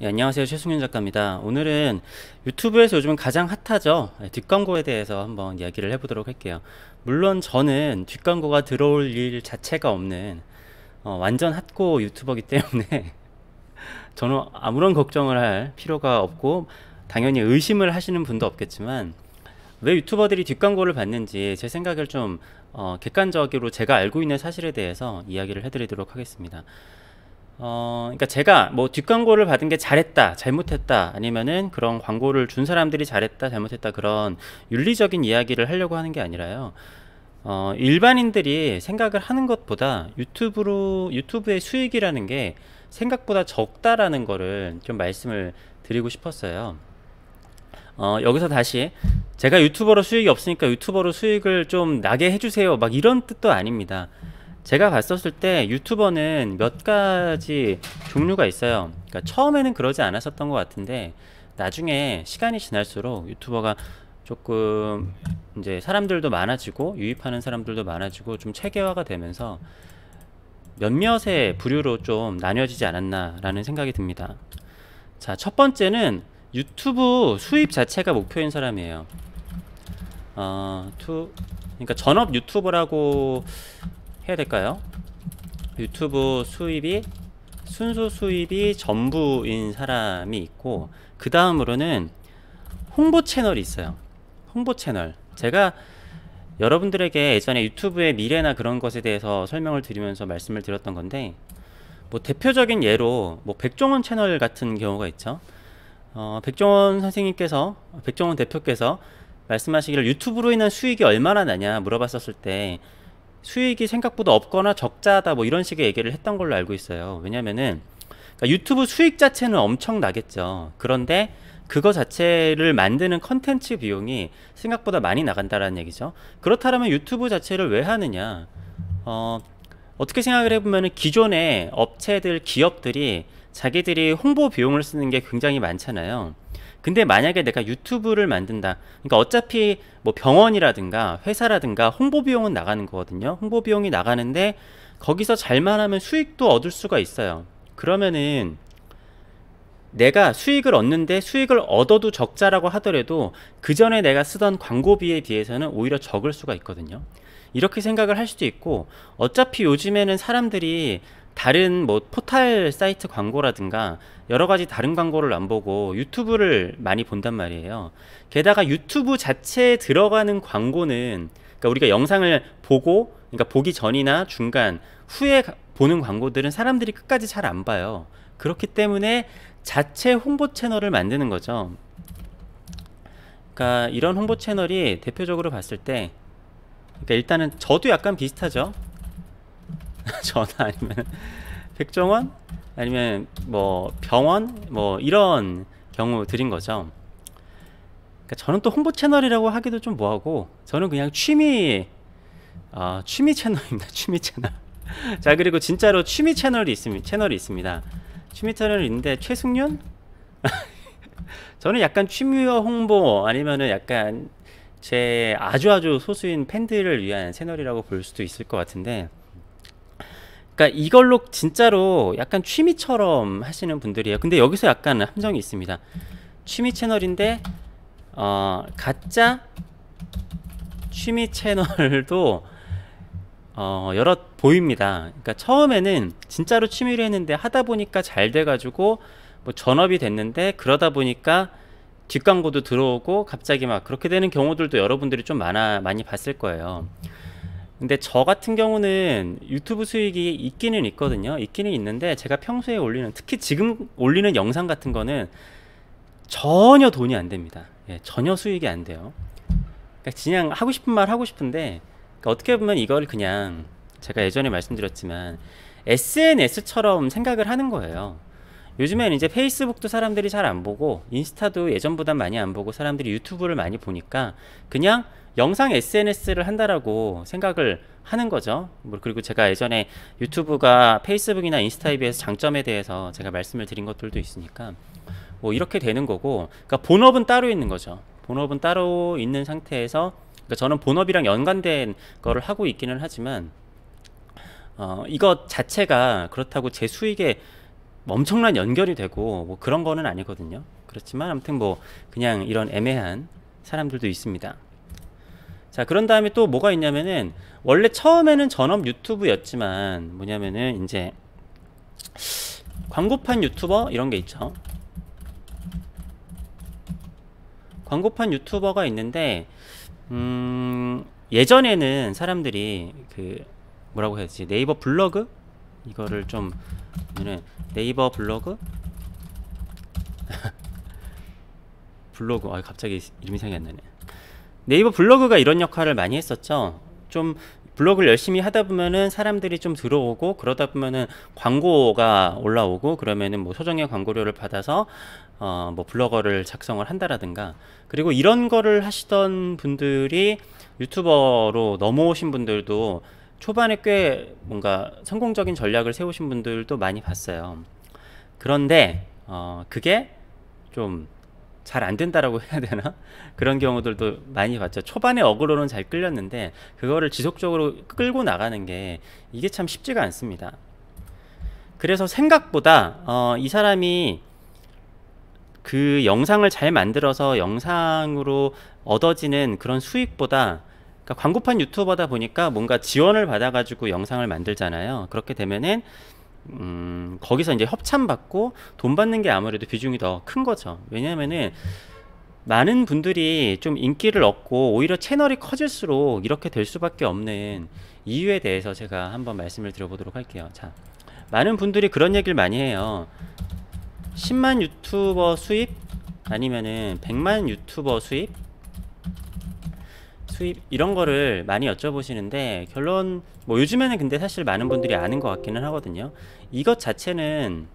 예, 안녕하세요. 최승윤 작가입니다. 오늘은 유튜브에서 요즘 가장 핫하죠. 예, 뒷광고에 대해서 한번 이야기를 해보도록 할게요. 물론 저는 뒷광고가 들어올 일 자체가 없는 어, 완전 핫고 유튜버기 때문에 저는 아무런 걱정을 할 필요가 없고 당연히 의심을 하시는 분도 없겠지만 왜 유튜버들이 뒷광고를 받는지 제 생각을 좀 어, 객관적으로 제가 알고 있는 사실에 대해서 이야기를 해드리도록 하겠습니다. 어, 그러니까 제가 뭐 뒷광고를 받은 게 잘했다, 잘못했다, 아니면은 그런 광고를 준 사람들이 잘했다, 잘못했다 그런 윤리적인 이야기를 하려고 하는 게 아니라요. 어, 일반인들이 생각을 하는 것보다 유튜브로 유튜브의 수익이라는 게 생각보다 적다라는 거를 좀 말씀을 드리고 싶었어요. 어, 여기서 다시 제가 유튜버로 수익이 없으니까 유튜버로 수익을 좀 나게 해주세요. 막 이런 뜻도 아닙니다. 제가 봤었을 때 유튜버는 몇 가지 종류가 있어요. 그러니까 처음에는 그러지 않았었던 것 같은데 나중에 시간이 지날수록 유튜버가 조금 이제 사람들도 많아지고 유입하는 사람들도 많아지고 좀 체계화가 되면서 몇몇의 부류로 좀 나뉘어지지 않았나라는 생각이 듭니다. 자, 첫 번째는 유튜브 수입 자체가 목표인 사람이에요. 어, 투, 그러니까 전업 유튜버라고 해야 될까요? 유튜브 수입이 순수 수입이 전부인 사람이 있고 그 다음으로는 홍보 채널이 있어요. 홍보 채널. 제가 여러분들에게 예전에 유튜브의 미래나 그런 것에 대해서 설명을 드리면서 말씀을 드렸던 건데 뭐 대표적인 예로 뭐 백종원 채널 같은 경우가 있죠. 어, 백종원 선생님께서 백종원 대표께서 말씀하시기를 유튜브로 인한 수익이 얼마나 나냐 물어봤었을 때 수익이 생각보다 없거나 적자다 뭐 이런 식의 얘기를 했던 걸로 알고 있어요. 왜냐면은 그러니까 유튜브 수익 자체는 엄청나겠죠. 그런데 그거 자체를 만드는 컨텐츠 비용이 생각보다 많이 나간다라는 얘기죠. 그렇다면 유튜브 자체를 왜 하느냐? 어, 어떻게 생각을 해보면 기존의 업체들, 기업들이 자기들이 홍보 비용을 쓰는 게 굉장히 많잖아요. 근데 만약에 내가 유튜브를 만든다. 그러니까 어차피 뭐 병원이라든가 회사라든가 홍보 비용은 나가는 거거든요. 홍보 비용이 나가는데 거기서 잘만 하면 수익도 얻을 수가 있어요. 그러면은 내가 수익을 얻는데 수익을 얻어도 적자라고 하더라도 그 전에 내가 쓰던 광고비에 비해서는 오히려 적을 수가 있거든요. 이렇게 생각을 할 수도 있고 어차피 요즘에는 사람들이 다른 뭐 포탈 사이트 광고라든가 여러 가지 다른 광고를 안 보고 유튜브를 많이 본단 말이에요. 게다가 유튜브 자체에 들어가는 광고는 그러니까 우리가 영상을 보고 그러니까 보기 전이나 중간 후에 보는 광고들은 사람들이 끝까지 잘 안 봐요. 그렇기 때문에 자체 홍보 채널을 만드는 거죠. 그러니까 이런 홍보 채널이 대표적으로 봤을 때 그러니까 일단은 저도 약간 비슷하죠. 전화 아니면 백종원 아니면 뭐 병원 뭐 이런 경우 드린 거죠. 그러니까 저는 또 홍보 채널이라고 하기도 좀 뭐하고 저는 그냥 취미 어, 취미 채널입니다. 취미 채널. 자 그리고 진짜로 취미 채널이 있습니다. 채널이 있습니다. 취미 채널이 있는데 최승윤 저는 약간 취미와 홍보 아니면은 약간 제 아주 아주 소수인 팬들을 위한 채널이라고 볼 수도 있을 것 같은데 그러니까 이걸로 진짜로 약간 취미처럼 하시는 분들이에요. 근데 여기서 약간 함정이 있습니다. 취미 채널인데 어, 가짜 취미 채널도 어, 여러 보입니다. 그러니까 처음에는 진짜로 취미로 했는데 하다 보니까 잘 돼가지고 뭐 전업이 됐는데 그러다 보니까 뒷광고도 들어오고 갑자기 막 그렇게 되는 경우들도 여러분들이 좀 많아 많이 봤을 거예요. 근데 저 같은 경우는 유튜브 수익이 있기는 있거든요. 있기는 있는데 제가 평소에 올리는 특히 지금 올리는 영상 같은 거는 전혀 돈이 안 됩니다. 예, 전혀 수익이 안 돼요. 그러니까 그냥 하고 싶은 말 하고 싶은데 그러니까 어떻게 보면 이걸 그냥 제가 예전에 말씀드렸지만 SNS처럼 생각을 하는 거예요. 요즘엔 이제 페이스북도 사람들이 잘 안 보고 인스타도 예전보다 많이 안 보고 사람들이 유튜브를 많이 보니까 그냥 영상 SNS를 한다라고 생각을 하는 거죠. 뭐 그리고 제가 예전에 유튜브가 페이스북이나 인스타에 비해서 장점에 대해서 제가 말씀을 드린 것들도 있으니까 뭐 이렇게 되는 거고 그러니까 본업은 따로 있는 거죠. 본업은 따로 있는 상태에서 그러니까 저는 본업이랑 연관된 거를 하고 있기는 하지만 어, 이것 자체가 그렇다고 제 수익에 엄청난 연결이 되고 뭐 그런 거는 아니거든요. 그렇지만 아무튼 뭐 그냥 이런 애매한 사람들도 있습니다. 자 그런 다음에 또 뭐가 있냐면은 원래 처음에는 전업 유튜브였지만 뭐냐면은 이제 광고판 유튜버 이런 게 있죠. 광고판 유튜버가 있는데 음 예전에는 사람들이 그 뭐라고 해야지 되 네이버 블로그 이거를 좀 네이버 블로그 블로그 아 갑자기 이름이 생각이 안 나네 네이버 블로그가 이런 역할을 많이 했었죠 좀 블로그를 열심히 하다 보면은 사람들이 좀 들어오고 그러다 보면은 광고가 올라오고 그러면은 뭐 소정의 광고료를 받아서 어뭐 블로거를 작성을 한다라든가 그리고 이런 거를 하시던 분들이 유튜버로 넘어오신 분들도 초반에 꽤 뭔가 성공적인 전략을 세우신 분들도 많이 봤어요. 그런데 어, 그게 좀 잘 안 된다라고 해야 되나? 그런 경우들도 많이 봤죠. 초반에 어그로는 잘 끌렸는데 그거를 지속적으로 끌고 나가는 게 이게 참 쉽지가 않습니다. 그래서 생각보다 어, 이 사람이 그 영상을 잘 만들어서 영상으로 얻어지는 그런 수익보다 그러니까 광고판 유튜버다 보니까 뭔가 지원을 받아가지고 영상을 만들잖아요. 그렇게 되면은 음, 거기서 이제 협찬받고 돈 받는 게 아무래도 비중이 더 큰 거죠. 왜냐면은 많은 분들이 좀 인기를 얻고 오히려 채널이 커질수록 이렇게 될 수밖에 없는 이유에 대해서 제가 한번 말씀을 드려보도록 할게요. 자, 많은 분들이 그런 얘기를 많이 해요. 10만 유튜버 수입 아니면은 100만 유튜버 수입 수입 이런 거를 많이 여쭤보시는데 결론 뭐 요즘에는 근데 사실 많은 분들이 아는 것 같기는 하거든요 이것 자체는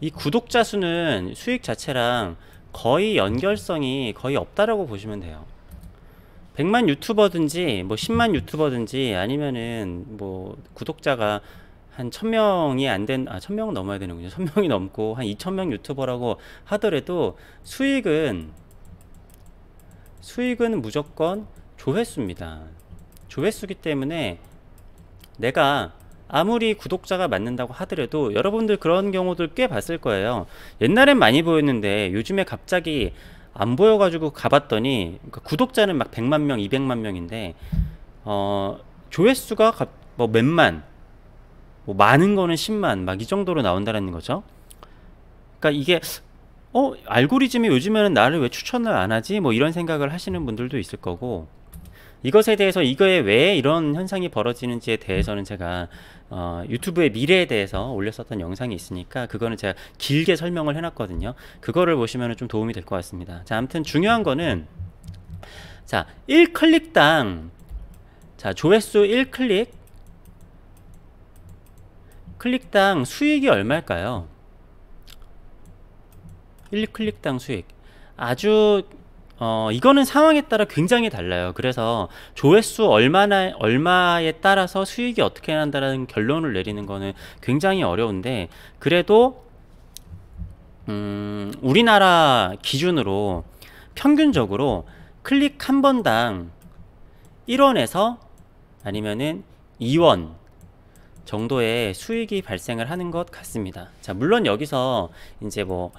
이 구독자 수는 수익 자체랑 거의 연결성이 거의 없다라고 보시면 돼요 100만 유튜버든지 뭐 10만 유튜버든지 아니면은 뭐 구독자가 한 1000명이 안 된, 아, 1000명은 넘어야 되는군요. 1000명이 넘고 한 2000명 유튜버라고 하더라도 수익은, 수익은 무조건 조회수입니다. 조회수기 때문에 내가 아무리 구독자가 맞는다고 하더라도 여러분들 그런 경우들 꽤 봤을 거예요. 옛날엔 많이 보였는데 요즘에 갑자기 안 보여가지고 가봤더니 그러니까 구독자는 막 100만 명, 200만 명인데 어, 조회수가 뭐 몇만, 뭐 많은 거는 10만 막 이 정도로 나온다는 거죠. 그러니까 이게 어 알고리즘이 요즘에는 나를 왜 추천을 안 하지? 뭐 이런 생각을 하시는 분들도 있을 거고 이것에 대해서 이거에 왜 이런 현상이 벌어지는지에 대해서는 제가 어, 유튜브의 미래에 대해서 올렸었던 영상이 있으니까 그거는 제가 길게 설명을 해놨거든요. 그거를 보시면 좀 도움이 될 것 같습니다. 자, 아무튼 중요한 거는 자, 1클릭당 자, 조회수 1클릭 클릭당 수익이 얼마일까요? 1클릭당 수익 아주 어, 이거는 상황에 따라 굉장히 달라요. 그래서 조회수 얼마나, 얼마에 따라서 수익이 어떻게 난다라는 결론을 내리는 거는 굉장히 어려운데, 그래도, 음, 우리나라 기준으로 평균적으로 클릭 한 번당 1원에서 아니면은 2원, 정도의 수익이 발생을 하는 것 같습니다. 자, 물론 여기서 이제 뭐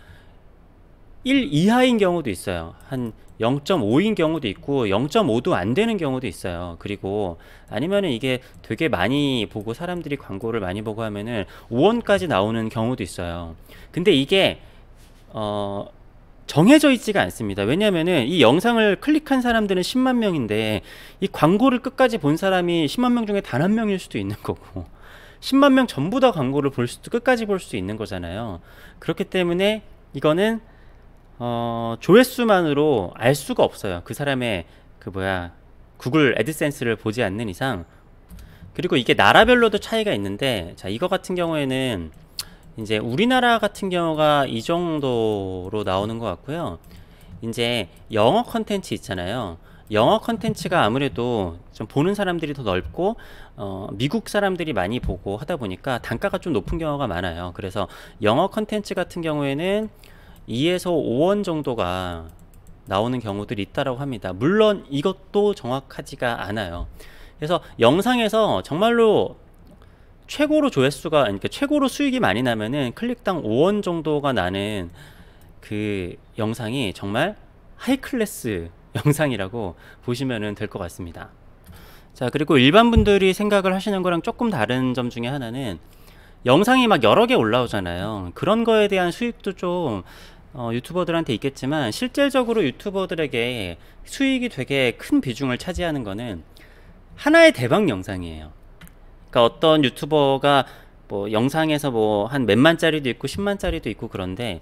1 이하인 경우도 있어요. 한 0.5인 경우도 있고 0.5도 안 되는 경우도 있어요. 그리고 아니면은 이게 되게 많이 보고 사람들이 광고를 많이 보고 하면은 5원까지 나오는 경우도 있어요. 근데 이게 어 정해져 있지가 않습니다. 왜냐면은 이 영상을 클릭한 사람들은 10만 명인데 이 광고를 끝까지 본 사람이 10만 명 중에 단 한 명일 수도 있는 거고 10만 명 전부 다 광고를 볼 수도 끝까지 볼수 있는 거잖아요. 그렇기 때문에 이거는 어, 조회수만으로 알 수가 없어요. 그 사람의 그 뭐야 구글 애드센스를 보지 않는 이상 그리고 이게 나라별로도 차이가 있는데 자 이거 같은 경우에는 이제 우리나라 같은 경우가 이 정도로 나오는 것 같고요. 이제 영어 컨텐츠 있잖아요. 영어 컨텐츠가 아무래도 좀 보는 사람들이 더 넓고 어, 미국 사람들이 많이 보고 하다 보니까 단가가 좀 높은 경우가 많아요. 그래서 영어 컨텐츠 같은 경우에는 2에서 5원 정도가 나오는 경우들이 있다라고 합니다. 물론 이것도 정확하지가 않아요. 그래서 영상에서 정말로 최고로 조회수가 그러니까 최고로 수익이 많이 나면은 클릭당 5원 정도가 나는 그 영상이 정말 하이클래스 영상이라고 보시면 될 것 같습니다. 자 그리고 일반 분들이 생각을 하시는 거랑 조금 다른 점 중에 하나는 영상이 막 여러 개 올라오잖아요. 그런 거에 대한 수익도 좀 어, 유튜버들한테 있겠지만 실질적으로 유튜버들에게 수익이 되게 큰 비중을 차지하는 거는 하나의 대박 영상이에요. 그러니까 어떤 유튜버가 뭐 영상에서 뭐 한 몇만짜리도 있고 십만짜리도 있고 그런데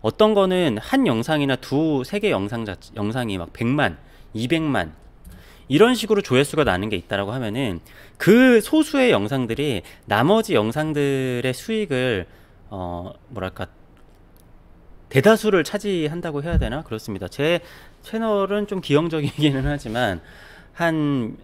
어떤 거는 한 영상이나 두 세 개 영상 자, 영상이 막1만2 0만 이런 식으로 조회수가 나는 게 있다라고 하면은 그 소수의 영상들이 나머지 영상들의 수익을 어 뭐랄까 대다수를 차지한다고 해야 되나 그렇습니다. 제 채널은 좀 기형적이기는 하지만 한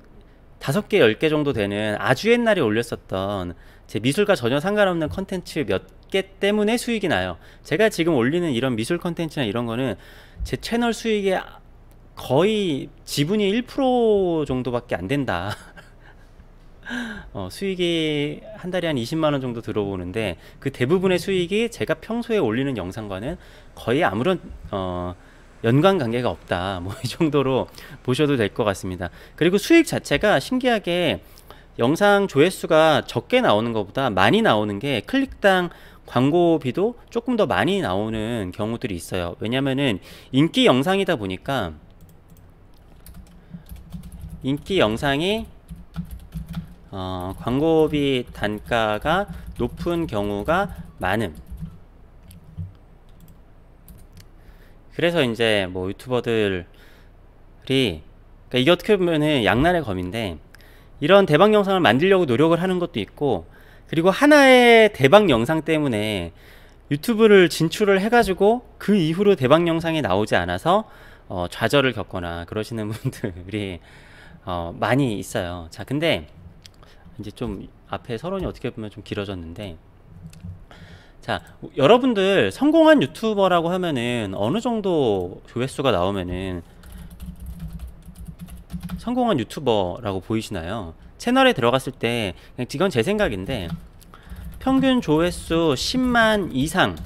다섯 개, 열개 정도 되는 아주 옛날에 올렸었던 제 미술과 전혀 상관없는 컨텐츠 몇 개 때문에 수익이 나요. 제가 지금 올리는 이런 미술 컨텐츠나 이런 거는 제 채널 수익의 거의 지분이 1% 정도밖에 안 된다. 어, 수익이 한 달에 한 20만 원 정도 들어오는데 그 대부분의 수익이 제가 평소에 올리는 영상과는 거의 아무런 어, 연관 관계가 없다. 뭐 이 정도로 보셔도 될 것 같습니다. 그리고 수익 자체가 신기하게 영상 조회수가 적게 나오는 것보다 많이 나오는 게 클릭당 광고비도 조금 더 많이 나오는 경우들이 있어요. 왜냐면은 인기 영상이다 보니까 인기 영상이 어, 광고비 단가가 높은 경우가 많음. 그래서 이제 뭐 유튜버들이 그러니까 이게 어떻게 보면은 양날의 검인데 이런 대박 영상을 만들려고 노력을 하는 것도 있고 그리고 하나의 대박 영상 때문에 유튜브를 진출을 해가지고 그 이후로 대박 영상이 나오지 않아서 어, 좌절을 겪거나 그러시는 분들이 어, 많이 있어요. 자, 근데 이제 좀 앞에 서론이 어떻게 보면 좀 길어졌는데 자 여러분들 성공한 유튜버라고 하면은 어느 정도 조회수가 나오면은 성공한 유튜버라고 보이시나요? 채널에 들어갔을 때 그냥 이건 제 생각인데 평균 조회수 10만 이상이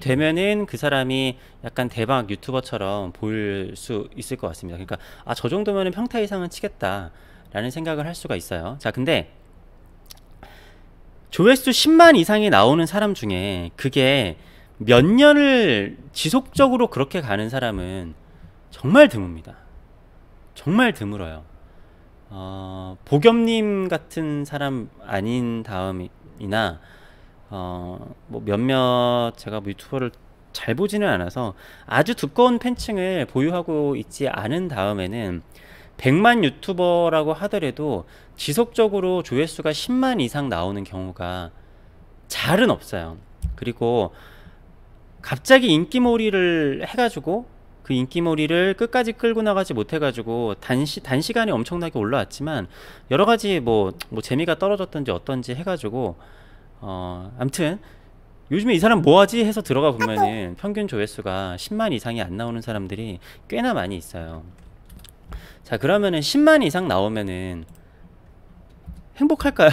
되면은 그 사람이 약간 대박 유튜버처럼 보일 수 있을 것 같습니다. 그러니까 아 저 정도면은 평타 이상은 치겠다. 라는 생각을 할 수가 있어요 자 근데 조회수 10만 이상이 나오는 사람 중에 그게 몇 년을 지속적으로 그렇게 가는 사람은 정말 드뭅니다 정말 드물어요 어, 보겸님 같은 사람 아닌 다음이나 어, 뭐 몇몇 제가 유튜버를 잘 보지는 않아서 아주 두꺼운 팬층을 보유하고 있지 않은 다음에는 100만 유튜버라고 하더라도 지속적으로 조회수가 10만 이상 나오는 경우가 잘은 없어요. 그리고 갑자기 인기몰이를 해가지고 그 인기몰이를 끝까지 끌고 나가지 못해가지고 단시, 단시간에 엄청나게 올라왔지만 여러 가지 뭐, 뭐 재미가 떨어졌던지 어떤지 해가지고 어, 암튼 요즘에 이 사람 뭐하지 해서 들어가 보면은 평균 조회수가 10만 이상이 안 나오는 사람들이 꽤나 많이 있어요. 자 그러면은 10만 이상 나오면은 행복할까요?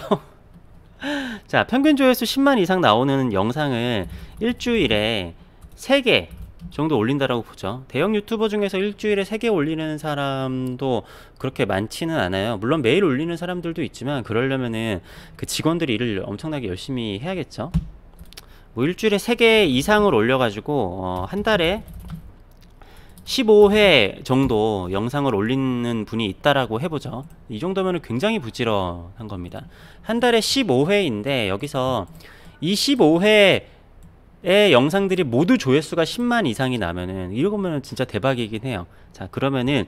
자 평균 조회수 10만 이상 나오는 영상을 일주일에 3개 정도 올린다라고 보죠 대형 유튜버 중에서 일주일에 3개 올리는 사람도 그렇게 많지는 않아요 물론 매일 올리는 사람들도 있지만 그러려면은 그 직원들이 일을 엄청나게 열심히 해야겠죠 뭐 일주일에 3개 이상을 올려가지고 어, 한 달에 15회 정도 영상을 올리는 분이 있다라고 해보죠. 이 정도면 굉장히 부지런한 겁니다. 한 달에 15회인데 여기서 이 15회의 영상들이 모두 조회수가 10만 이상이 나면은 이러면 진짜 대박이긴 해요. 자 그러면은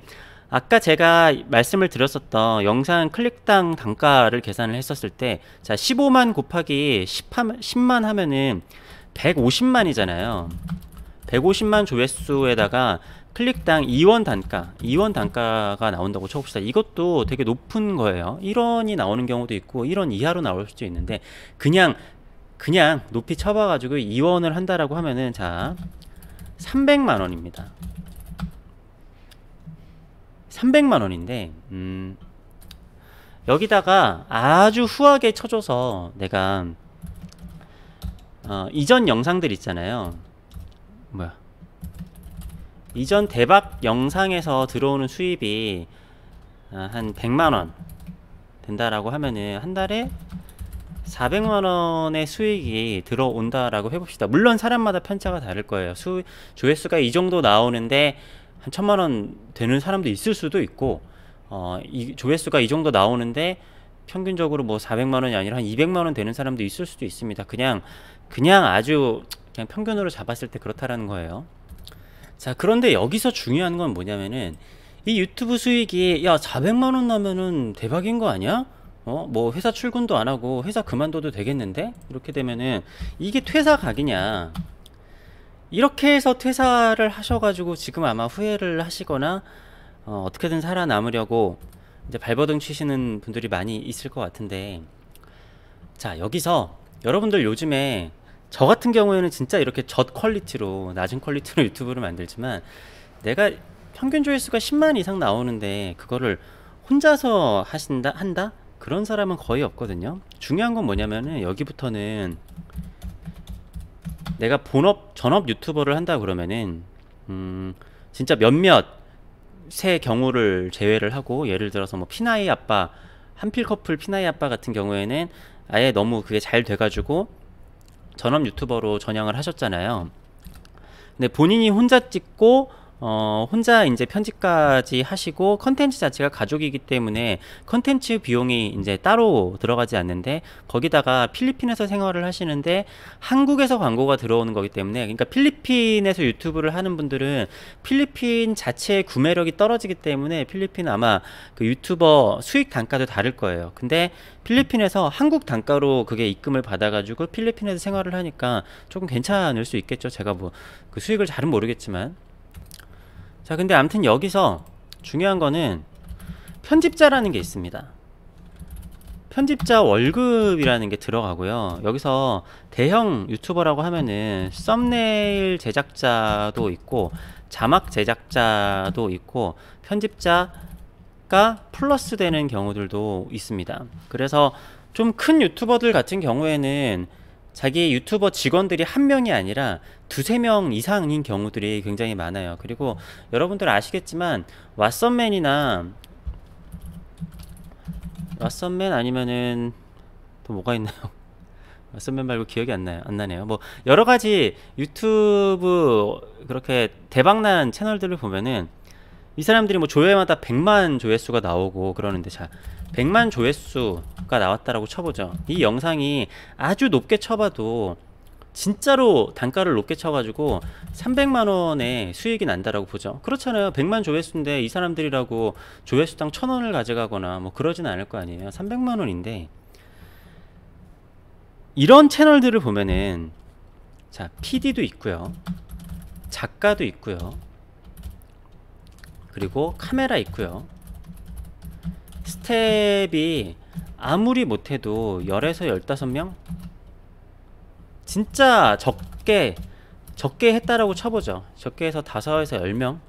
아까 제가 말씀을 드렸었던 영상 클릭당 단가를 계산을 했었을 때자 15만 곱하기 10만 하면은 150만이잖아요. 150만 조회수에다가 클릭당 2원 단가, 2원 단가가 나온다고 쳐봅시다. 이것도 되게 높은 거예요. 1원이 나오는 경우도 있고 1원 이하로 나올 수도 있는데 그냥 그냥 높이 쳐봐가지고 2원을 한다라고 하면은 자 300만 원입니다. 300만 원인데 음, 여기다가 아주 후하게 쳐줘서 내가 어, 이전 영상들 있잖아요. 뭐야? 이전 대박 영상에서 들어오는 수입이 아, 한 100만원 된다라고 하면은 한 달에 400만원의 수익이 들어온다라고 해봅시다. 물론 사람마다 편차가 다를 거예요. 수, 조회수가 이 정도 나오는데 한 천만원 되는 사람도 있을 수도 있고, 어, 이 조회수가 이 정도 나오는데 평균적으로 뭐 400만원이 아니라 한 200만원 되는 사람도 있을 수도 있습니다. 그냥, 그냥 아주 그냥 평균으로 잡았을 때 그렇다라는 거예요. 자 그런데 여기서 중요한 건 뭐냐면은 이 유튜브 수익이 야 400만원 나면은 대박인 거 아니야? 어뭐 회사 출근도 안 하고 회사 그만둬도 되겠는데 이렇게 되면은 이게 퇴사 각이냐 이렇게 해서 퇴사를 하셔가지고 지금 아마 후회를 하시거나 어, 어떻게든 살아남으려고 이제 발버둥 치시는 분들이 많이 있을 것 같은데 자 여기서 여러분들 요즘에 저 같은 경우에는 진짜 이렇게 젖 퀄리티로 낮은 퀄리티로 유튜브를 만들지만 내가 평균 조회수가 10만 이상 나오는데 그거를 혼자서 하신다 한다 그런 사람은 거의 없거든요 중요한 건 뭐냐면은 여기부터는 내가 본업 전업 유튜버를 한다 그러면은 음 진짜 몇몇 새 경우를 제외를 하고 예를 들어서 뭐 피나이 아빠 한필 커플 피나이 아빠 같은 경우에는 아예 너무 그게 잘 돼가지고 전업 유튜버로 전향을 하셨잖아요. 근데 본인이 혼자 찍고 어, 혼자 이제 편집까지 하시고 컨텐츠 자체가 가족이기 때문에 컨텐츠 비용이 이제 따로 들어가지 않는데 거기다가 필리핀에서 생활을 하시는데 한국에서 광고가 들어오는 거기 때문에 그러니까 필리핀에서 유튜브를 하는 분들은 필리핀 자체의 구매력이 떨어지기 때문에 필리핀 아마 그 유튜버 수익 단가도 다를 거예요. 근데 필리핀에서 한국 단가로 그게 입금을 받아가지고 필리핀에서 생활을 하니까 조금 괜찮을 수 있겠죠. 제가 뭐 그 수익을 잘은 모르겠지만. 자 근데 암튼 여기서 중요한 거는 편집자라는 게 있습니다 편집자 월급이라는 게 들어가고요 여기서 대형 유튜버라고 하면은 썸네일 제작자도 있고 자막 제작자도 있고 편집자가 플러스 되는 경우들도 있습니다 그래서 좀 큰 유튜버들 같은 경우에는 자기 유튜버 직원들이 한 명이 아니라 두세 명 이상인 경우들이 굉장히 많아요. 그리고 여러분들 아시겠지만 왓썸맨이나 왓썸맨 아니면은 또 뭐가 있나요? 왓썸맨 말고 기억이 안 나요. 안 나네요. 뭐 여러 가지 유튜브 그렇게 대박난 채널들을 보면은 이 사람들이 뭐 조회마다 100만 조회수가 나오고 그러는데 자 100만 조회수가 나왔다라고 쳐보죠 이 영상이 아주 높게 쳐봐도 진짜로 단가를 높게 쳐가지고 300만원의 수익이 난다라고 보죠 그렇잖아요 100만 조회수인데 이 사람들이라고 조회수당 1000원을 가져가거나 뭐 그러진 않을 거 아니에요 300만원인데 이런 채널들을 보면은 자 PD도 있고요 작가도 있고요 그리고 카메라 있고요 스텝이 아무리 못해도 10에서 15명? 진짜 적게 적게 했다라고 쳐보죠 적게 해서 5에서 10명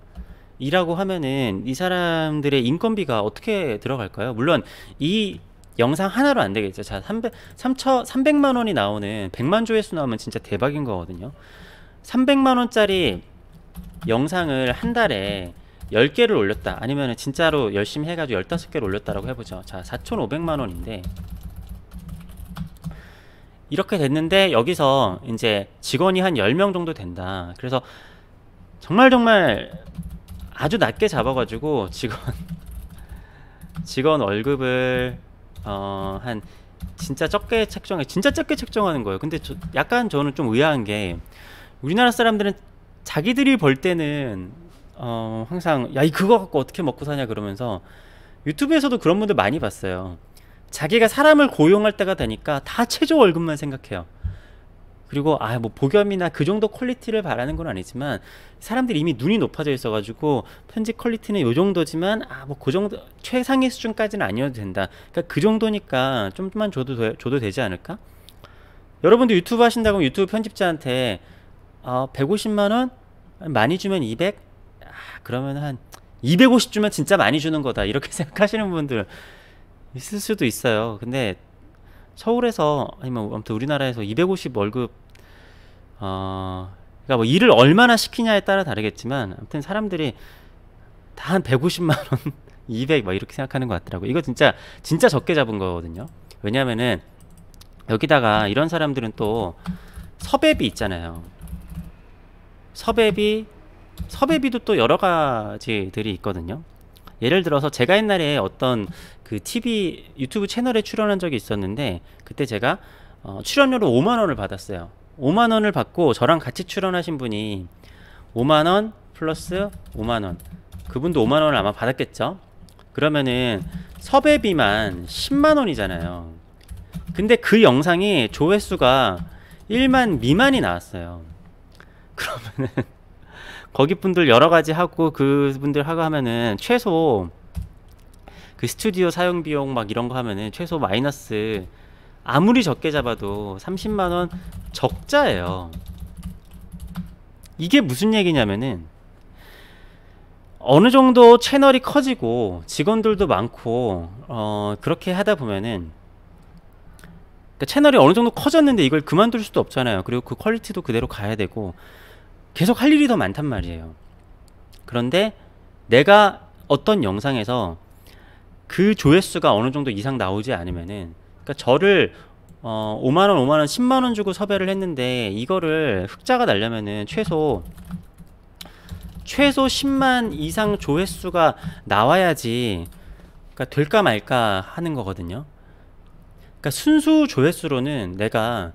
이라고 하면은 이 사람들의 인건비가 어떻게 들어갈까요? 물론 이 영상 하나로 안 되겠죠 자 300, 3천, 300만 원이 나오는 100만 조회수 나오면 진짜 대박인 거거든요 300만 원짜리 영상을 한 달에 10개를 올렸다 아니면 진짜로 열심히 해가지고 15개를 올렸다라고 해보죠 자 4,500만원인데 이렇게 됐는데 여기서 이제 직원이 한 10명 정도 된다 그래서 정말 정말 아주 낮게 잡아가지고 직원 직원 월급을 어 한 진짜 적게 책정해 진짜 적게 책정하는 거예요 근데 저, 약간 저는 좀 의아한 게 우리나라 사람들은 자기들이 벌 때는 어, 항상 야 이 그거 갖고 어떻게 먹고 사냐 그러면서 유튜브에서도 그런 분들 많이 봤어요. 자기가 사람을 고용할 때가 되니까 다 최저 월급만 생각해요. 그리고 아뭐 복염이나 그 정도 퀄리티를 바라는 건 아니지만 사람들이 이미 눈이 높아져 있어 가지고 편집 퀄리티는 요 정도지만 아 뭐 그 정도 최상의 수준까지는 아니어도 된다. 그러니까 그 정도니까 좀만 줘도 되, 줘도 되지 않을까? 여러분도 유튜브 하신다고 유튜브 편집자한테 어, 150만 원 많이 주면 200 그러면 한250 주면 진짜 많이 주는 거다 이렇게 생각하시는 분들 있을 수도 있어요. 근데 서울에서 아니면 아무튼 우리나라에서 250 월급 어 그러니까 뭐 일을 얼마나 시키냐에 따라 다르겠지만 아무튼 사람들이 다 한 150만 원, 200막 이렇게 생각하는 것 같더라고요. 이거 진짜 진짜 적게 잡은 거거든요. 왜냐면은 여기다가 이런 사람들은 또 섭외비 있잖아요. 섭외비 섭외비도 또 여러 가지들이 있거든요. 예를 들어서 제가 옛날에 어떤 그 TV 유튜브 채널에 출연한 적이 있었는데 그때 제가 어, 출연료로 5만 원을 받았어요. 5만 원을 받고 저랑 같이 출연하신 분이 5만 원 플러스 5만 원. 그분도 5만 원을 아마 받았겠죠. 그러면은 섭외비만 10만 원이잖아요. 근데 그 영상이 조회수가 1만 미만이 나왔어요. 그러면은 거기 분들 여러 가지 하고 그분들 하고 하면은 최소 그 스튜디오 사용 비용 막 이런 거 하면은 최소 마이너스 아무리 적게 잡아도 30만 원 적자예요. 이게 무슨 얘기냐면은 어느 정도 채널이 커지고 직원들도 많고 어 그렇게 하다 보면은 그러니까 채널이 어느 정도 커졌는데 이걸 그만둘 수도 없잖아요. 그리고 그 퀄리티도 그대로 가야 되고 계속 할 일이 더 많단 말이에요. 그런데 내가 어떤 영상에서 그 조회수가 어느 정도 이상 나오지 않으면은 그러니까 저를 어 5만 원, 5만 원, 10만 원 주고 섭외를 했는데 이거를 흑자가 날려면은 최소 최소 10만 이상 조회수가 나와야지 그니까 될까 말까 하는 거거든요. 그니까 순수 조회수로는 내가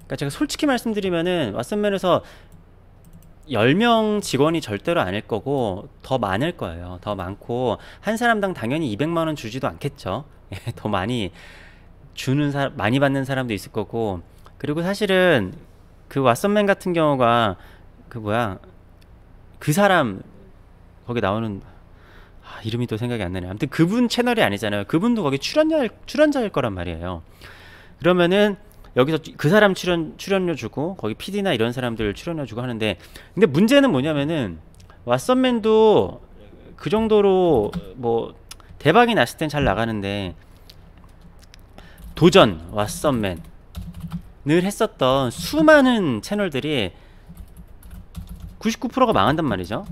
그니까 제가 솔직히 말씀드리면은 왓슨맨에서 10명 직원이 절대로 아닐 거고 더 많을 거예요. 더 많고 한 사람당 당연히 200만 원 주지도 않겠죠. 예, 더 많이 주는 사람 많이 받는 사람도 있을 거고 그리고 사실은 그 왓슨맨 같은 경우가 그 뭐야 그 사람 거기 나오는 아, 이름이 또 생각이 안 나네. 아무튼 그분 채널이 아니잖아요. 그분도 거기 출연자 출연자일 거란 말이에요. 그러면은 여기서 그 사람 출연 출연료 주고 거기 PD나 이런 사람들 출연료 주고 하는데 근데 문제는 뭐냐면은 왓썸맨도 그 정도로 뭐 대박이 났을 땐 잘 나가는데 도전 왓썸맨 늘 했었던 수많은 채널들이 99%가 망한단 말이죠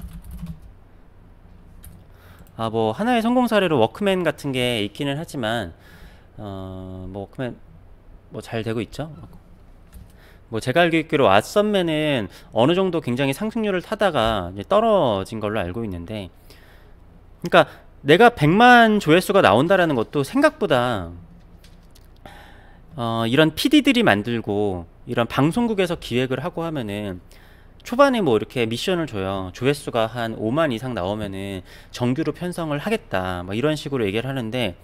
아 뭐 하나의 성공 사례로 워크맨 같은 게 있기는 하지만 어뭐 워크맨 뭐잘 되고 있죠. 뭐 제가 알기로 왓썸맨은 어느 정도 굉장히 상승률을 타다가 떨어진 걸로 알고 있는데 그러니까 내가 100만 조회수가 나온다라는 것도 생각보다 어, 이런 PD들이 만들고 이런 방송국에서 기획을 하고 하면은 초반에 뭐 이렇게 미션을 줘요. 조회수가 한 5만 이상 나오면은 정규로 편성을 하겠다. 뭐 이런 식으로 얘기를 하는데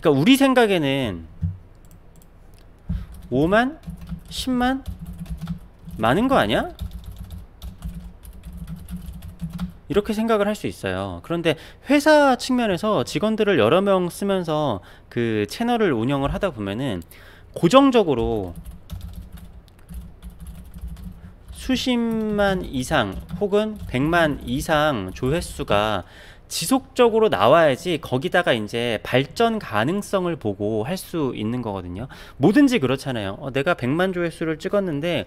그러니까 우리 생각에는 5만? 10만? 많은 거 아니야? 이렇게 생각을 할 수 있어요. 그런데 회사 측면에서 직원들을 여러 명 쓰면서 그 채널을 운영을 하다 보면은 고정적으로 수십만 이상 혹은 백만 이상 조회수가 지속적으로 나와야지 거기다가 이제 발전 가능성을 보고 할 수 있는 거거든요. 뭐든지 그렇잖아요. 어, 내가 100만 조회수를 찍었는데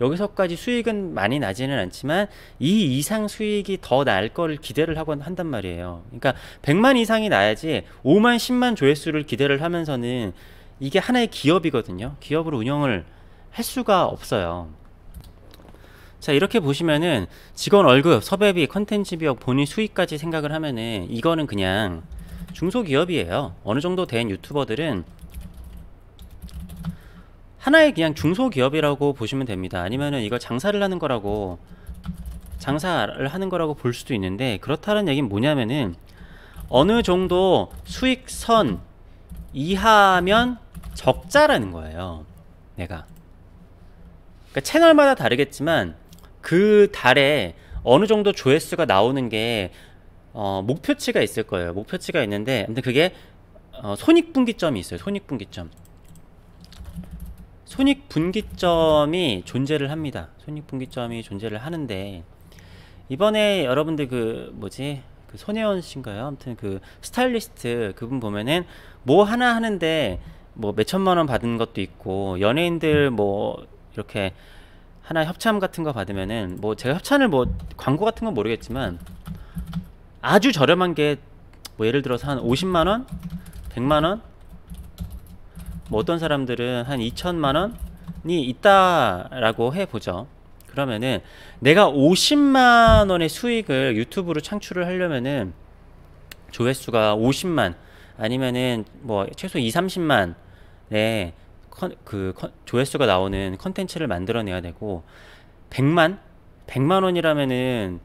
여기서까지 수익은 많이 나지는 않지만 이 이상 수익이 더 날 거를 기대를 하곤 한단 말이에요. 그러니까 100만 이상이 나야지 5만 10만 조회수를 기대를 하면서는 이게 하나의 기업이거든요. 기업을 운영을 할 수가 없어요. 자 이렇게 보시면은 직원 월급, 섭외비, 컨텐츠 비용, 본인 수익까지 생각을 하면은 이거는 그냥 중소기업이에요. 어느 정도 된 유튜버들은 하나의 그냥 중소기업이라고 보시면 됩니다. 아니면은 이걸 장사를 하는 거라고 장사를 하는 거라고 볼 수도 있는데 그렇다는 얘기는 뭐냐면은 어느 정도 수익선 이하면 적자라는 거예요. 내가. 그러니까 채널마다 다르겠지만 그 달에 어느 정도 조회수가 나오는 게 어, 목표치가 있을 거예요. 목표치가 있는데 근데 그게 어, 손익분기점이 있어요. 손익분기점. 손익분기점이 존재를 합니다. 손익분기점이 존재를 하는데 이번에 여러분들 그 뭐지 그 손혜원 씨인가요? 아무튼 그 스타일리스트 그분 보면은 뭐 하나 하는데 뭐 몇천만 원 받은 것도 있고 연예인들 뭐 이렇게 하나 협찬 같은 거 받으면은 뭐 제가 협찬을 뭐 광고 같은 건 모르겠지만 아주 저렴한 게 뭐 예를 들어서 한 50만 원, 100만 원, 뭐 어떤 사람들은 한 2천만 원이 있다라고 해보죠. 그러면은 내가 50만 원의 수익을 유튜브로 창출을 하려면은 조회수가 50만 아니면은 뭐 최소 2, 3 0만네 컨, 그 컨, 조회수가 나오는 컨텐츠를 만들어내야 되고 100만 100만 원이라면은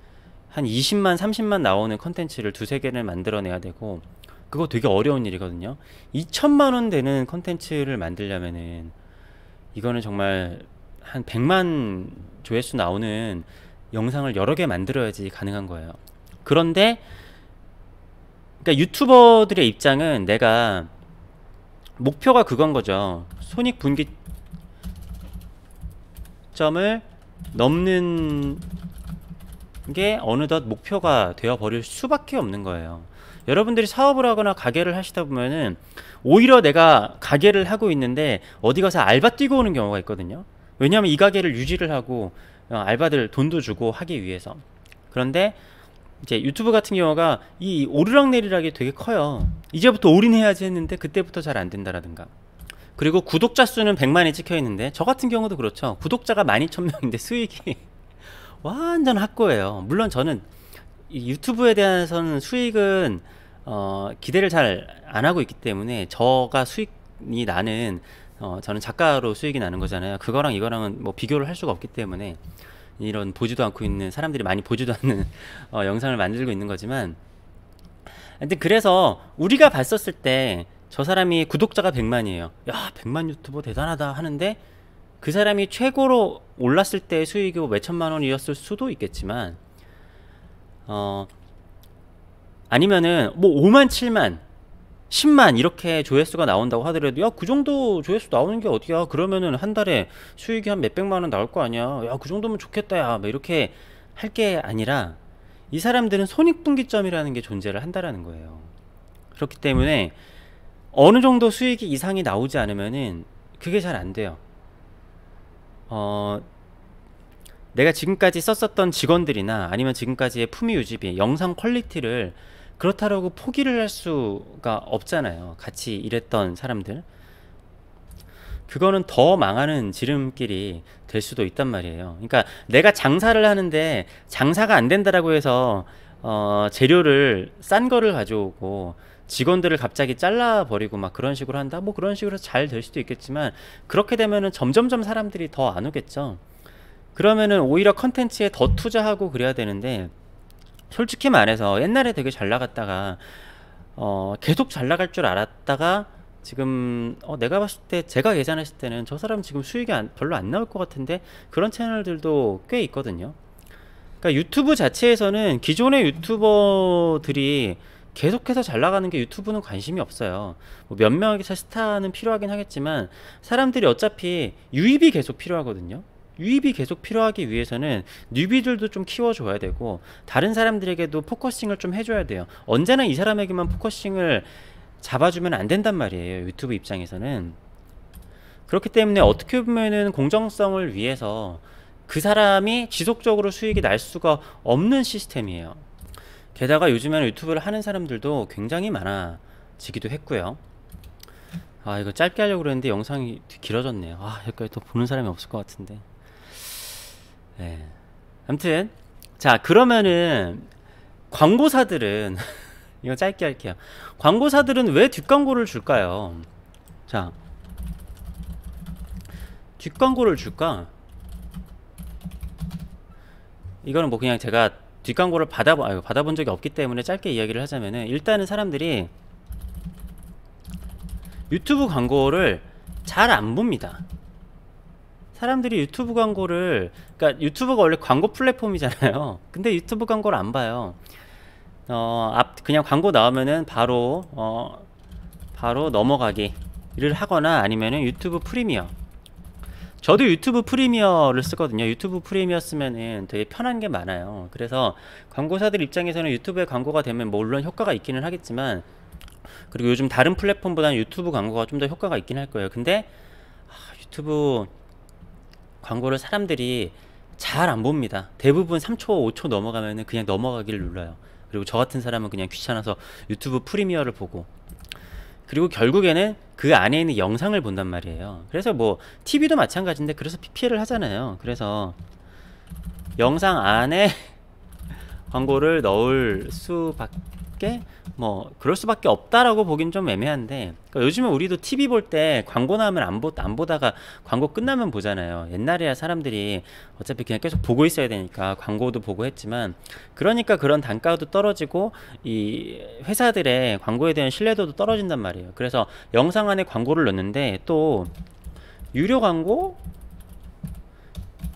한 20만 30만 나오는 컨텐츠를 두세 개를 만들어내야 되고 그거 되게 어려운 일이거든요. 2천만 원 되는 컨텐츠를 만들려면은 이거는 정말 한 100만 조회수 나오는 영상을 여러 개 만들어야지 가능한 거예요. 그런데 그러니까 유튜버들의 입장은 내가 목표가 그건 거죠. 손익 분기 점을 넘는 게 어느덧 목표가 되어버릴 수밖에 없는 거예요. 여러분들이 사업을 하거나 가게를 하시다 보면은 오히려 내가 가게를 하고 있는데 어디 가서 알바 뛰고 오는 경우가 있거든요. 왜냐하면 이 가게를 유지를 하고 어, 알바들 돈도 주고 하기 위해서. 그런데 이제 유튜브 같은 경우가 이 오르락내리락이 되게 커요. 이제부터 올인해야지 했는데 그때부터 잘 안 된다라든가. 그리고 구독자 수는 100만이 찍혀 있는데 저 같은 경우도 그렇죠. 구독자가 12,000명인데 수익이 완전 학고예요. 물론 저는 유튜브에 대해서는 수익은 어, 기대를 잘 안 하고 있기 때문에 저가 수익이 나는 어, 저는 작가로 수익이 나는 거잖아요. 그거랑 이거랑은 뭐 비교를 할 수가 없기 때문에 이런 보지도 않고 있는 사람들이 많이 보지도 않는 어, 영상을 만들고 있는 거지만 근데 그래서 우리가 봤었을 때 저 사람이 구독자가 100만이에요 야 100만 유튜버 대단하다 하는데 그 사람이 최고로 올랐을 때 수익이 뭐 몇천만 원이었을 수도 있겠지만 어 아니면은 뭐 5만 7만 10만 이렇게 조회수가 나온다고 하더라도 야 그 정도 조회수 나오는 게 어디야 그러면은 한 달에 수익이 한 몇백만 원 나올 거 아니야 야 그 정도면 좋겠다 야 이렇게 할 게 아니라 이 사람들은 손익분기점이라는 게 존재를 한다라는 거예요 그렇기 때문에 어느 정도 수익이 이상이 나오지 않으면은 그게 잘 안 돼요 어 내가 지금까지 썼었던 직원들이나 아니면 지금까지의 품위 유지비 영상 퀄리티를 그렇다라고 포기를 할 수가 없잖아요. 같이 일했던 사람들. 그거는 더 망하는 지름길이 될 수도 있단 말이에요. 그러니까 내가 장사를 하는데 장사가 안 된다라고 해서 어, 재료를 싼 거를 가져오고 직원들을 갑자기 잘라버리고 막 그런 식으로 한다? 뭐 그런 식으로 잘 될 수도 있겠지만 그렇게 되면은 점점점 사람들이 더 안 오겠죠. 그러면은 오히려 컨텐츠에 더 투자하고 그래야 되는데 솔직히 말해서 옛날에 되게 잘 나갔다가 어, 계속 잘 나갈 줄 알았다가 지금 어, 내가 봤을 때 제가 예산했을 때는 저 사람 지금 수익이 안, 별로 안 나올 것 같은데 그런 채널들도 꽤 있거든요. 그러니까 유튜브 자체에서는 기존의 유튜버들이 계속해서 잘 나가는 게 유튜브는 관심이 없어요. 뭐 몇 명의 스타는 필요하긴 하겠지만 사람들이 어차피 유입이 계속 필요하거든요. 유입이 계속 필요하기 위해서는 뉴비들도 좀 키워줘야 되고 다른 사람들에게도 포커싱을 좀 해줘야 돼요. 언제나 이 사람에게만 포커싱을 잡아주면 안 된단 말이에요. 유튜브 입장에서는. 그렇기 때문에 어떻게 보면은 공정성을 위해서 그 사람이 지속적으로 수익이 날 수가 없는 시스템이에요. 게다가 요즘에는 유튜브를 하는 사람들도 굉장히 많아지기도 했고요. 아 이거 짧게 하려고 그랬는데 영상이 길어졌네요. 아 여기까지 또 보는 사람이 없을 것 같은데. 예. 아무튼 자 그러면은 광고사들은 이거 짧게 할게요. 광고사들은 왜 뒷광고를 줄까요? 자 뒷광고를 줄까? 이거는 뭐 그냥 제가 뒷광고를 받아 아유, 받아본 적이 없기 때문에 짧게 이야기를 하자면은 일단은 사람들이 유튜브 광고를 잘 안 봅니다. 사람들이 유튜브 광고를 그러니까 유튜브가 원래 광고 플랫폼이잖아요. 근데 유튜브 광고를 안 봐요. 어, 앞 그냥 광고 나오면은 바로 어 바로 넘어가기를 하거나 아니면은 유튜브 프리미어. 저도 유튜브 프리미어를 쓰거든요. 유튜브 프리미어 쓰면은 되게 편한 게 많아요. 그래서 광고사들 입장에서는 유튜브에 광고가 되면 뭐 물론 효과가 있기는 하겠지만 그리고 요즘 다른 플랫폼보다는 유튜브 광고가 좀 더 효과가 있긴 할 거예요. 근데 아, 유튜브 광고를 사람들이 잘 안 봅니다. 대부분 3초, 5초 넘어가면은 그냥 넘어가기를 눌러요. 그리고 저 같은 사람은 그냥 귀찮아서 유튜브 프리미어를 보고 그리고 결국에는 그 안에 있는 영상을 본단 말이에요. 그래서 뭐 TV도 마찬가지인데 그래서 PPL을 하잖아요. 그래서 영상 안에 광고를 넣을 수밖에 수뭐 그럴 수밖에 없다라고 보긴 좀 애매한데 그러니까 요즘은 우리도 TV 볼 때 광고 나오면 안, 보, 안 보다가 광고 끝나면 보잖아요 옛날에야 사람들이 어차피 그냥 계속 보고 있어야 되니까 광고도 보고 했지만 그러니까 그런 단가도 떨어지고 이 회사들의 광고에 대한 신뢰도도 떨어진단 말이에요 그래서 영상 안에 광고를 넣는데 또 유료 광고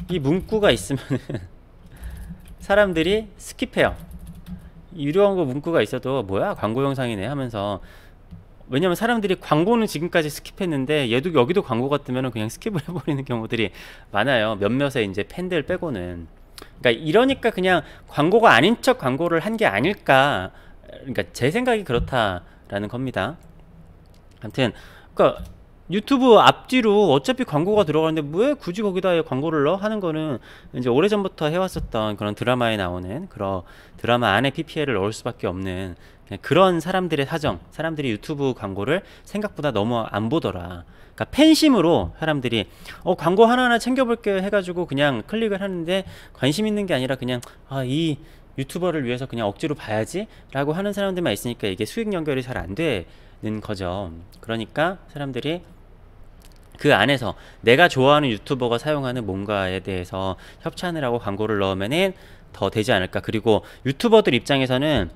이 문구가 있으면 사람들이 스킵해요 유료 한거 문구가 있어도 뭐야 광고 영상이네 하면서 왜냐면 사람들이 광고는 지금까지 스킵했는데 얘도 여기도 광고 같으면 그냥 스킵을 해버리는 경우들이 많아요 몇몇의 이제 팬들 빼고는 그러니까 이러니까 그냥 광고가 아닌 척 광고를 한 게 아닐까 그러니까 제 생각이 그렇다라는 겁니다 아무튼 그러니까 유튜브 앞뒤로 어차피 광고가 들어가는데 왜 굳이 거기다 광고를 넣어? 하는 거는 이제 오래전부터 해왔었던 그런 드라마에 나오는 그런 드라마 안에 PPL을 넣을 수밖에 없는 그런 사람들의 사정 사람들이 유튜브 광고를 생각보다 너무 안 보더라 그러니까 팬심으로 사람들이 어 광고 하나하나 챙겨볼게 해가지고 그냥 클릭을 하는데 관심 있는 게 아니라 그냥 아 이 유튜버를 위해서 그냥 억지로 봐야지 라고 하는 사람들만 있으니까 이게 수익 연결이 잘 안 되는 거죠 그러니까 사람들이 그 안에서 내가 좋아하는 유튜버가 사용하는 뭔가에 대해서 협찬을 하고 광고를 넣으면은 더 되지 않을까. 그리고 유튜버들 입장에서는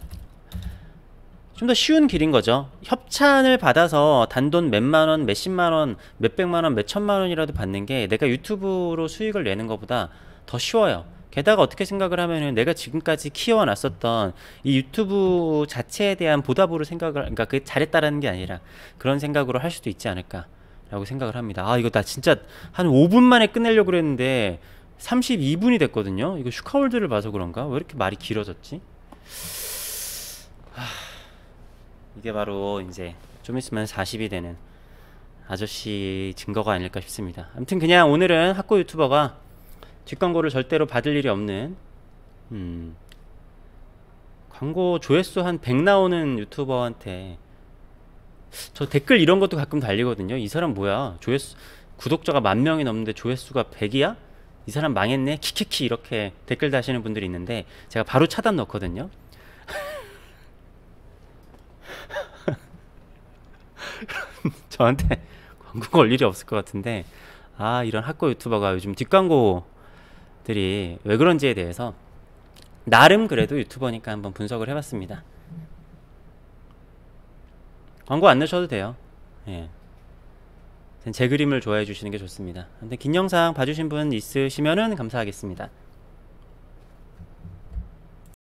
좀 더 쉬운 길인 거죠. 협찬을 받아서 단돈 몇만 원, 몇십만 원, 몇백만 원, 몇천만 원이라도 받는 게 내가 유튜브로 수익을 내는 것보다 더 쉬워요. 게다가 어떻게 생각을 하면은 내가 지금까지 키워놨었던 이 유튜브 자체에 대한 보답으로 생각을 그러니까 그 잘했다라는 게 아니라 그런 생각으로 할 수도 있지 않을까 라고 생각을 합니다 아 이거 나 진짜 한 5분 만에 끝내려고 그랬는데 32분이 됐거든요 이거 슈카월드를 봐서 그런가 왜 이렇게 말이 길어졌지 하... 이게 바로 이제 좀 있으면 40이 되는 아저씨 증거가 아닐까 싶습니다 아무튼 그냥 오늘은 학고 유튜버가 뒷광고를 절대로 받을 일이 없는 음, 광고 조회수 한 100 나오는 유튜버한테 저 댓글 이런 것도 가끔 달리거든요. 이 사람 뭐야? 조회수 구독자가 만 명이 넘는데 조회수가 100이야? 이 사람 망했네? 키키키 이렇게 댓글 다시는 분들이 있는데 제가 바로 차단 넣거든요. 저한테 광고 걸 일이 없을 것 같은데 아 이런 학교 유튜버가 요즘 뒷광고들이 왜 그런지에 대해서 나름 그래도 유튜버니까 한번 분석을 해봤습니다. 광고 안 넣으셔도 돼요. 예. 제 그림을 좋아해 주시는 게 좋습니다. 근데 긴 영상 봐주신 분 있으시면은 감사하겠습니다.